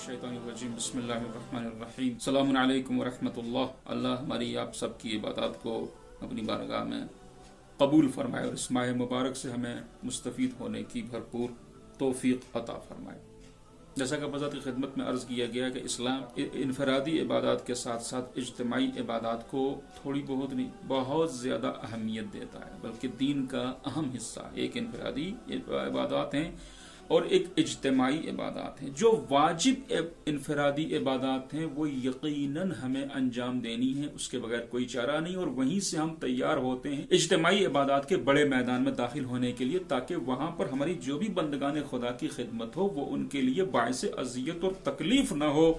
الشیطان الرجیم بسم اللہ الرحمن الرحیم السلام علیکم ورحمت اللہ اللہ ہماری آپ سب کی عبادات کو اپنی بارگاہ میں قبول فرمائے اور ماہ مبارک سے ہمیں مستفید ہونے کی بھرپور توفیق عطا فرمائے جیسا کہ بذات کی خدمت میں عرض کیا گیا کہ اسلام انفرادی عبادات کے ساتھ ساتھ اجتماعی عبادات کو تھوڑی بہت نہیں بہت زیادہ اہمیت دیتا ہے بلکہ دین کا اہم حصہ ایک انفرادی عبادات ہیں اور ایک اجتماعی عبادات ہیں جو واجب انفرادی عبادات ہیں وہ یقیناً ہمیں انجام دینی ہے اس کے بغیر کوئی چارہ نہیں اور وہیں سے ہم تیار ہوتے ہیں اجتماعی عبادات کے بڑے میدان میں داخل ہونے کے لیے تاکہ وہاں پر ہماری جو بھی بندگان خدا کی خدمت ہو وہ ان کے لیے باعث اذیت اور تکلیف نہ ہو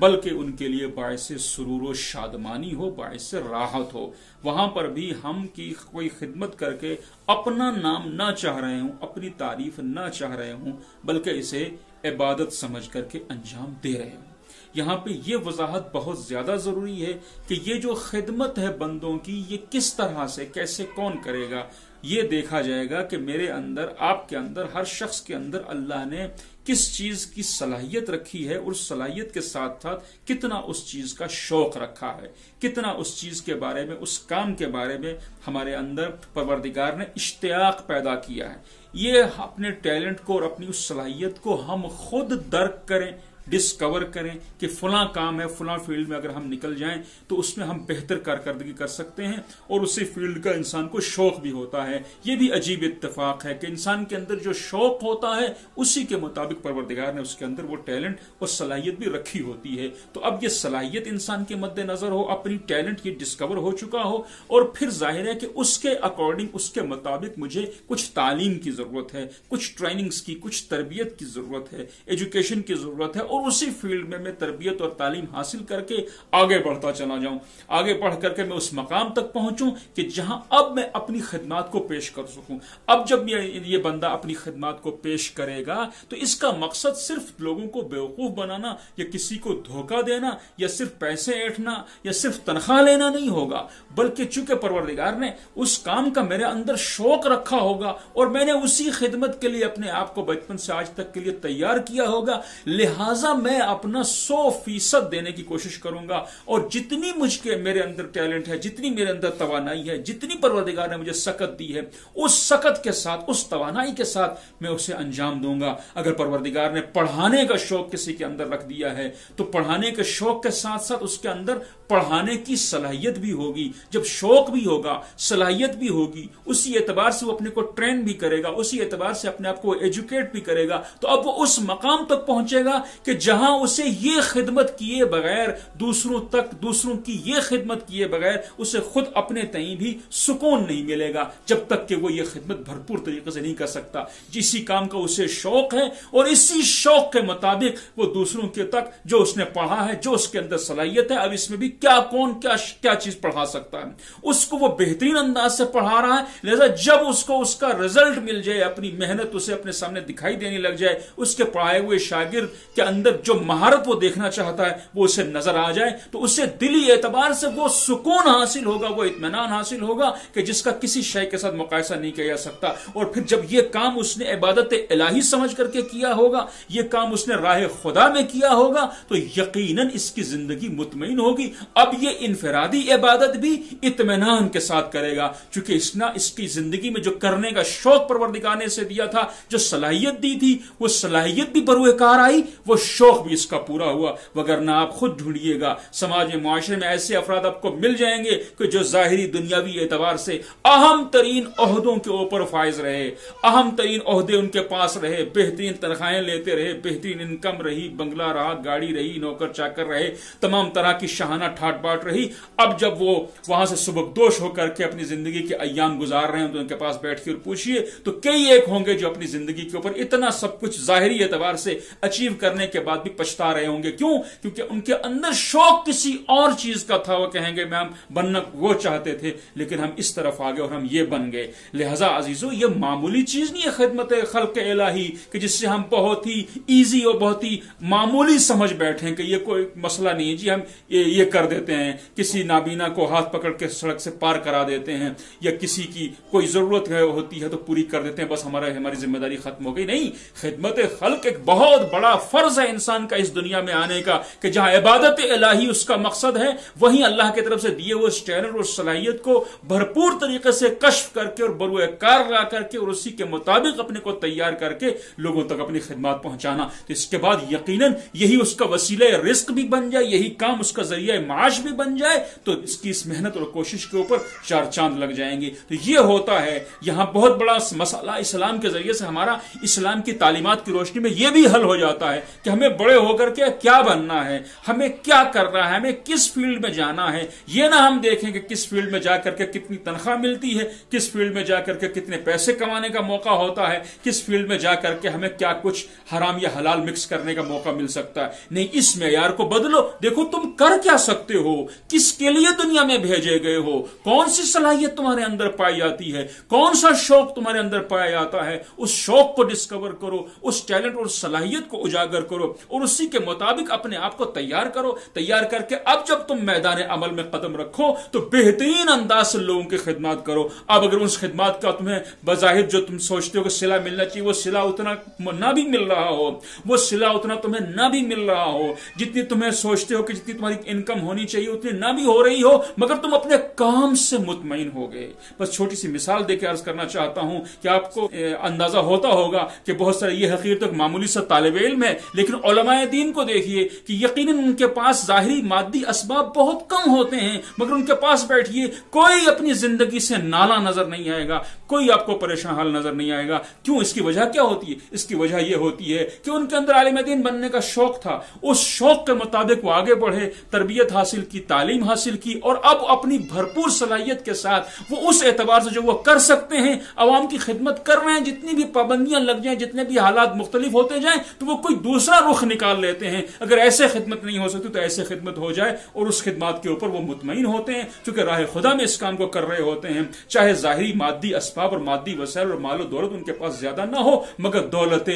بلکہ ان کے لیے باعث سرور و شادمانی ہو باعث راحت ہو وہاں پر بھی ہم کی کوئی خدمت کر کے اپنا نام نہ چاہ رہے ہوں اپنی تعریف نہ چاہ رہے ہوں بلکہ اسے عبادت سمجھ کر کے انجام دے رہے ہوں یہاں پہ یہ وضاحت بہت زیادہ ضروری ہے کہ یہ جو خدمت ہے بندوں کی یہ کس طرح سے کیسے کون کرے گا یہ دیکھا جائے گا کہ میرے اندر آپ کے اندر ہر شخص کے اندر اللہ نے کس چیز کی صلاحیت رکھی ہے اور اس صلاحیت کے ساتھ ساتھ کتنا اس چیز کا شوق رکھا ہے کتنا اس چیز کے بارے میں اس کام کے بارے میں ہمارے اندر پروردگار نے اشتیاق پیدا کیا ہے یہ اپنے ٹیلنٹ کو اور اپنی اس صلاحیت کو ہم خود درک کریں ڈسکور کریں کہ فلاں کام ہے فلاں فیلڈ میں اگر ہم نکل جائیں تو اس میں ہم بہتر کارکردگی کر سکتے ہیں اور اسی فیلڈ کا انسان کو شوق بھی ہوتا ہے یہ بھی عجیب اتفاق ہے کہ انسان کے اندر جو شوق ہوتا ہے اسی کے مطابق پروردگار نے اس کے اندر وہ ٹیلنٹ اور صلاحیت بھی رکھی ہوتی ہے تو اب یہ صلاحیت انسان کے مد نظر ہو اپنی ٹیلنٹ یہ ڈسکور ہو چکا ہو اور پھر ظاہر ہے کہ اس کے اکارڈنگ اس کے مطابق مجھے کچھ تعلیم کی ضرورت ہے کچھ ٹریننگس کی کچھ تربیت کی ضرورت ہے ایجوکیشن کی ضرورت ہے اور اسی فیلڈ میں میں تربیت اور تعلیم حاصل کر کے آگے بڑھتا چلا جاؤں آگے بڑھ کر کے میں اس مقام تک پہنچوں کہ جہاں اب میں اپنی خدمات کو پیش کر سکوں اب جب یہ بندہ اپنی خدمات کو پیش کرے گا تو اس کا مقصد صرف لوگوں کو بیوقوف بنانا یا کسی کو دھوکہ دینا یا صرف پیسے اینٹنا یا صرف تنخواہ لینا نہیں ہوگا بلکہ چونکہ پروردگار نے اس کام کا میرے اندر شوق رکھا ہوگا اور میں نے اسی خدمت کے لیے اپنے آپ کو بچپن سے آج تک کے لیے تیار کیا ہوگا لہٰذا لہٰذا میں اپنا سو فیصد دینے کی کوشش کروں گا اور جتنی مجھ کے میرے اندر ٹیلنٹ ہے جتنی میرے اندر توانائی ہے جتنی پروردگار نے مجھے سکت دی ہے اس سکت کے ساتھ اس توانائی کے ساتھ میں اسے انجام دوں گا اگر پروردگار نے پڑھانے کا شوق کسی کے اندر رکھ دیا ہے تو پڑھانے کے شوق کے ساتھ ساتھ اس کے اندر پڑھانے کی صلاحیت بھی ہوگی جب شوق بھی ہوگا صلاحیت بھی ہوگی اسی اعتبار سے وہ اپنے کو ٹرین بھی کرے گا اسی اعتبار سے اپنے آپ کو ایجوکیٹ بھی کرے گا تو اب وہ اس مقام تک پہنچے گا کہ کہ جہاں اسے یہ خدمت کیے بغیر دوسروں تک دوسروں کی یہ خدمت کیے بغیر اسے خود اپنے تئیں بھی سکون نہیں ملے گا جب تک کہ وہ یہ خدمت بھرپور طریقے سے نہیں کر سکتا جسی کام کا اسے شوق ہے اور اسی شوق کے مطابق وہ دوسروں کے تک جو اس نے پڑھا ہے جو اس کے اندر صلاحیت ہے اب اس میں بھی کیا کون کیا چیز پڑھا سکتا ہے اس کو وہ بہترین انداز سے پڑھا رہا ہے لہذا جب اس کو اس کا ریزلٹ مل جائے اپنی محنت اسے اپنے سامنے دکھائی دینے لگ جائے اس کے پڑھائے ہوئے شاگرد کے اندر اندر جو مہارت وہ دیکھنا چاہتا ہے وہ اسے نظر آ جائے تو اسے دلی اعتبار سے وہ سکون حاصل ہوگا وہ اطمینان حاصل ہوگا کہ جس کا کسی شے کے ساتھ مقایسہ نہیں کیا سکتا اور پھر جب یہ کام اس نے عبادت الہی سمجھ کر کے کیا ہوگا یہ کام اس نے راہ خدا میں کیا ہوگا تو یقیناً اس کی زندگی مطمئن ہوگی اب یہ انفرادی عبادت بھی اطمینان کے ساتھ کرے گا چونکہ اس نے اس کی زندگی میں جو کرنے کا شوق پروردگانے سے دیا تھا جو صلاحیت دی تھی وہ صلاحیت بھی بروئے کار آئی وہ شوق بھی اس کا پورا ہوا وگرنہ آپ خود ڈھونڈیے گا سماج میں معاشرے میں ایسے افراد آپ کو مل جائیں گے کہ جو ظاہری دنیاوی اعتبار سے اہم ترین عہدوں کے اوپر فائز رہے اہم ترین عہدے ان کے پاس رہے بہترین تنخواہیں لیتے رہے بہترین انکم رہی بنگلہ رہا گاڑی رہی نوکر چاکر رہے تمام طرح کی شہانہ ٹھاٹ باٹ رہی اب جب وہ وہاں سے سبق دوش ہو کر کے اپنی زندگی کے ایام گزار رہے ہیں تو ان کے پاس بیٹھ کے اور پوچھئے تو کئی ایک ہوں گے جو اپنی زندگی کے اوپر اتنا سب کچھ ظاہری اعتبار سے اچیو کرنے کے کے بعد بھی پچھتا رہے ہوں گے کیوں کیونکہ ان کے اندر شوق کسی اور چیز کا تھا وہ کہیں گے میں ہم بننا وہ چاہتے تھے لیکن ہم اس طرف آگے اور ہم یہ بن گئے لہذا عزیزو یہ معمولی چیز نہیں ہے خدمت خلق الہی کہ جس سے ہم بہت ہی ایزی اور بہت ہی معمولی سمجھ بیٹھیں کہ یہ کوئی مسئلہ نہیں ہے جی ہم یہ, یہ کر دیتے ہیں کسی نابینا کو ہاتھ پکڑ کے سڑک سے پار کرا دیتے ہیں یا کسی کی کوئی ضرورت ہے ہوتی ہے تو پوری کر دیتے ہیں بس ہمارا ہماری ذمہ داری ختم ہو گئی نہیں خدمت خلق ایک بہت بڑا فرض ہے انسان کا اس دنیا میں آنے کا کہ جہاں عبادت الہی اس کا مقصد ہے وہیں اللہ کی طرف سے دیے ہوئے اس ٹیلنٹ اور صلاحیت کو بھرپور طریقے سے کشف کر کے اور بروئے کار لا کر کے اور اسی کے مطابق اپنے کو تیار کر کے لوگوں تک اپنی خدمات پہنچانا تو اس کے بعد یقیناً یہی اس کا وسیلہ رزق بھی بن جائے یہی کام اس کا ذریعہ معاش بھی بن جائے تو اس کی اس محنت اور کوشش کے اوپر چار چاند لگ جائیں گے تو یہ ہوتا ہے یہاں بہت بڑا مسئلہ اسلام کے ذریعے سے ہمارا اسلام کی تعلیمات کی روشنی میں یہ بھی حل ہو جاتا ہے کہ ہم ہمیں بڑے ہو کر کے کیا بننا ہے ہمیں کیا کرنا ہے ہمیں کس فیلڈ میں جانا ہے یہ نہ ہم دیکھیں کہ کس فیلڈ میں جا کر کے کتنی تنخواہ ملتی ہے کس فیلڈ میں جا کر کے کتنے پیسے کمانے کا موقع ہوتا ہے کس فیلڈ میں جا کر کے ہمیں کیا کچھ حرام یا حلال مکس کرنے کا موقع مل سکتا ہے نہیں اس معیار کو بدلو دیکھو تم کر کیا سکتے ہو کس کے لیے دنیا میں بھیجے گئے ہو کون سی صلاحیت تمہارے اندر پائی جاتی ہے کون سا شوق تمہارے اندر پایا جاتا ہے اس شوق کو ڈسکور کرو اس ٹیلنٹ اور صلاحیت کو اجاگر کرو کرو اور اسی کے مطابق اپنے آپ کو تیار کرو تیار کر کے اب جب تم میدان عمل میں قدم رکھو تو بہترین انداز سے لوگوں کی خدمات کرو اب اگر اس خدمات کا تمہیں بظاہر جو تم سوچتے ہو کہ سلا ملنا چاہیے وہ سلا اتنا نہ بھی مل رہا ہو وہ سلا اتنا تمہیں نہ بھی مل رہا ہو جتنی تمہیں سوچتے ہو کہ جتنی تمہاری انکم ہونی چاہیے اتنی نہ بھی ہو رہی ہو مگر تم اپنے کام سے مطمئن ہو گئے بس چھوٹی سی مثال دے کے عرض کرنا چاہتا ہوں کہ آپ کو اندازہ ہوتا ہوگا کہ بہت سارے یہ حقیقت معمولی سا طالب علم ہے لیکن لیکن علماء دین کو دیکھئے کہ یقیناً ان کے پاس ظاہری مادی اسباب بہت کم ہوتے ہیں مگر ان کے پاس بیٹھئے کوئی اپنی زندگی سے نالا نظر نہیں آئے گا کوئی آپ کو پریشان حال نظر نہیں آئے گا کیوں اس کی وجہ کیا ہوتی ہے اس کی وجہ یہ ہوتی ہے کہ ان کے اندر عالم دین بننے کا شوق تھا اس شوق کے مطابق وہ آگے بڑھے تربیت حاصل کی تعلیم حاصل کی اور اب اپنی بھرپور صلاحیت کے ساتھ وہ اس اعتبار سے جو وہ کر سکتے ہیں عوام کی خدمت کر رہے ہیں جتنی بھی پابندیاں لگ جائیں جتنے بھی حالات مختلف ہوتے جائیں تو وہ کوئی دوسرا رخ نکال لیتے ہیں اگر ایسے خدمت نہیں ہو سکتی تو ایسے خدمت ہو جائے اور اس خدمات کے اوپر وہ مطمئن ہوتے ہیں چونکہ راہ خدا میں اس کام کو کر رہے ہوتے ہیں چاہے ظاہری مادی اسباب اور مادی وسائل اور مال و دولت ان کے پاس زیادہ نہ ہو مگر دولت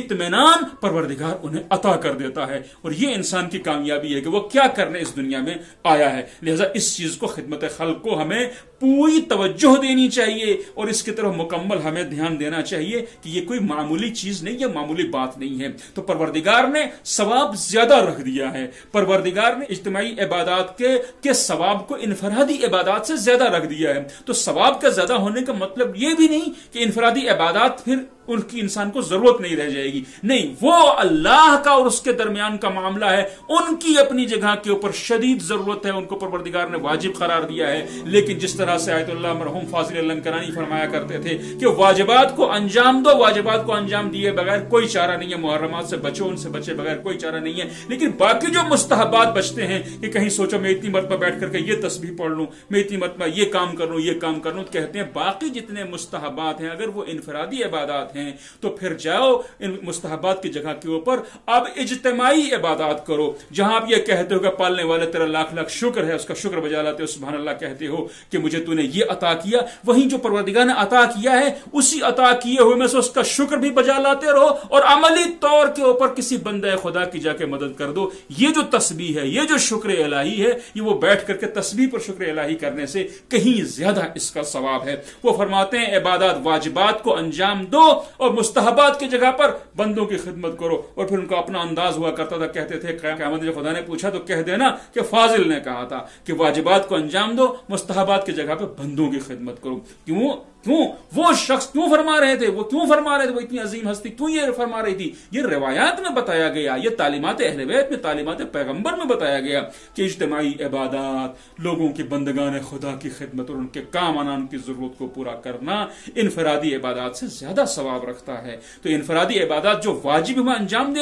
اطمینان پروردگار انہیں عطا کر دیتا ہے اور یہ انسان کی کامیابی ہے کہ وہ کیا کرنے اس دنیا میں آیا ہے لہذا اس چیز کو خدمت خلق کو ہمیں پوری توجہ دینی چاہیے اور اس کی طرف مکمل ہمیں دھیان دینا چاہیے کہ یہ کوئی معمولی چیز نہیں یہ معمولی بات نہیں ہے تو پروردگار پروردگار نے ثواب زیادہ رکھ دیا ہے پروردگار نے اجتماعی عبادات کے ثواب کو انفرادی عبادات سے زیادہ رکھ دیا ہے تو ثواب کا زیادہ ہونے کا مطلب یہ بھی نہیں کہ انفرادی عبادات پھر ان کی انسان کو ضرورت نہیں رہ جائے گی نہیں وہ اللہ کا اور اس کے درمیان کا معاملہ ہے ان کی اپنی جگہ کے اوپر شدید ضرورت ہے ان کو پروردگار نے واجب قرار دیا ہے لیکن جس طرح سے آیت اللہ مرحوم فاضل علانی فرمایا کرتے تھے کہ واجبات کو انجام دو واجبات کو انجام دیے بغیر کوئی چارہ نہیں ہے محرمات سے بچو ان سے بچے بغیر کوئی چارہ نہیں ہے لیکن باقی جو مستحبات بچتے ہیں کہ کہیں سوچو میں اتنی مرتبہ بیٹھ کر کے یہ تصویر پڑھ لوں میں اتنی مرتبہ یہ کام کر لوں یہ کام کر لوں کہتے ہیں باقی جتنے مستحبات ہیں اگر وہ انفرادی عبادات ہیں تو پھر جاؤ ان مستحبات کی جگہ کے اوپر اب اجتماعی عبادات کرو جہاں آپ یہ کہتے ہو کہ پالنے والے تیرا لاکھ لاکھ شکر ہے اس کا شکر بجا لاتے ہو سبحان اللہ کہتے ہو کہ مجھے تو نے یہ عطا کیا وہیں جو پروردگار نے عطا کیا ہے اسی عطا کیے ہوئے میں سے اس کا شکر بھی بجا لاتے رہو اور عملی طور کے اوپر کسی بندہ خدا کی جا کے مدد کر دو یہ جو تسبیح ہے یہ جو شکر الہی ہے یہ وہ بیٹھ کر کے تسبیح پر شکر الہی کرنے سے کہیں زیادہ اس کا ثواب ہے وہ فرماتے ہیں عبادات واجبات کو انجام دو اور مستحبات کی جگہ پر بندوں کی خدمت کرو اور پھر ان کا اپنا انداز ہوا کرتا تھا کہتے تھے قیامت جب خدا نے پوچھا تو کہہ دینا کہ فاضل نے کہا تھا کہ واجبات کو انجام دو مستحبات کی جگہ پر بندوں کی خدمت کرو کیوں کیوں وہ شخص کیوں فرما رہے تھے وہ کیوں فرما رہے تھے وہ اتنی عظیم ہستی کیوں یہ فرما رہی تھی یہ روایات میں بتایا گیا یہ تعلیمات اہل بیت میں تعلیمات پیغمبر میں بتایا گیا کہ اجتماعی عبادات لوگوں کی بندگان خدا کی خدمت اور ان کے کام آنا ان کی ضرورت کو پورا کرنا انفرادی عبادات سے زیادہ سوال ثواب رکھتا ہے تو انفرادی عبادات جو واجب ہمیں انجام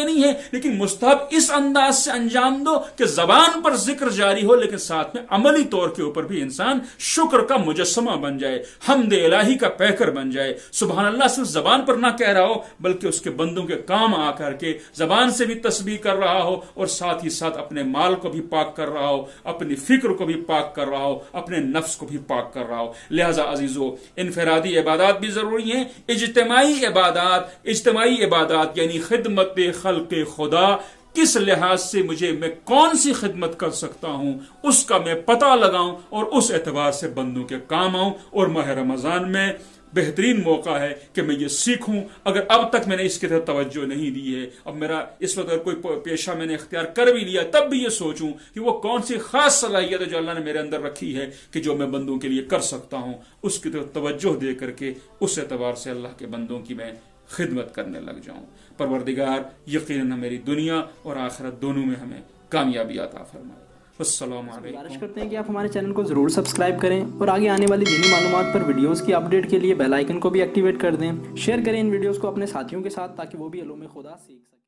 لیکن مستحب اس انداز سے انجام دو کہ زبان پر ذکر جاری ہو لیکن ساتھ میں عملی طور کے اوپر بھی انسان شکر کا مجسمہ بن جائے حمد الہی کا پیکر بن جائے سبحان اللہ صرف زبان پر نہ کہہ رہا ہو بلکہ اس کے بندوں کے کام آ کر کے زبان سے بھی تسبیح کر رہا ہو اور ساتھ ہی ساتھ اپنے مال کو بھی پاک کر رہا ہو اپنی فکر کو بھی پاک کر رہا ہو اپنے نفس کو بھی پاک کر رہا ہو لہذا عزیزو انفرادی عبادات بھی ضروری ہیں اجتماعی عبادات اجتماعی عبادات یعنی خدمت خلق خدا کس لحاظ سے مجھے میں کون سی خدمت کر سکتا ہوں اس کا میں پتہ لگاؤں اور اس اعتبار سے بندوں کے کام آؤں اور ماہ رمضان میں بہترین موقع ہے کہ میں یہ سیکھوں اگر اب تک میں نے اس کی طرف توجہ نہیں دی ہے اب میرا اس وقت اگر کوئی پیشہ میں نے اختیار کر بھی لیا تب بھی یہ سوچوں کہ وہ کون سی خاص صلاحیت ہے جو اللہ نے میرے اندر رکھی ہے کہ جو میں بندوں کے لیے کر سکتا ہوں اس کی طرف توجہ دے کر کے اس اعتبار سے اللہ کے بندوں کی میں خدمت کرنے لگ جاؤں پروردگار یقیناً میری دنیا اور آخرت دونوں میں ہمیں کامیابی عطا فرمائے السلام علیکم گزارش کرتے ہیں کہ آپ ہمارے چینل کو ضرور سبسکرائب کریں اور آگے آنے والی دینی معلومات پر ویڈیوز کی اپڈیٹ کے لیے بیل آئیکن کو بھی ایکٹیویٹ کر دیں شیئر کریں ان ویڈیوز کو اپنے ساتھیوں کے ساتھ تاکہ وہ بھی علوم خدا سیکھ سکیں